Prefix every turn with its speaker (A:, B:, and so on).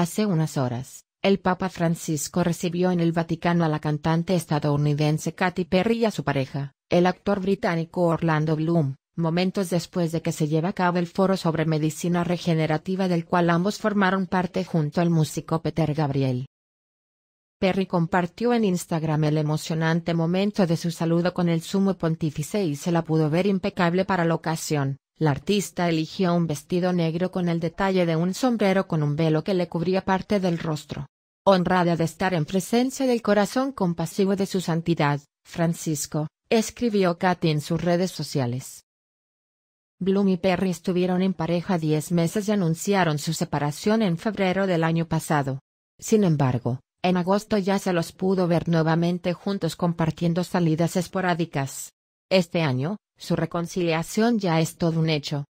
A: Hace unas horas,
B: el Papa Francisco recibió en el Vaticano a la cantante estadounidense Katy Perry y a su pareja, el actor británico Orlando Bloom, momentos después de que se lleve a cabo el foro sobre medicina regenerativa del cual ambos formaron parte junto al músico Peter Gabriel. Perry compartió en Instagram el emocionante momento de su saludo con el sumo pontífice y se la pudo ver impecable para la ocasión, la artista eligió un vestido negro con el detalle de un sombrero con un velo que le cubría parte del rostro. Honrada de estar en presencia del corazón compasivo de su santidad, Francisco, escribió Katy en sus redes sociales. Bloom y Perry estuvieron en pareja diez meses y anunciaron su separación en febrero del año pasado.
C: Sin embargo,
B: en agosto ya se los pudo ver nuevamente juntos compartiendo salidas
C: esporádicas. Este año, su reconciliación ya es todo un hecho.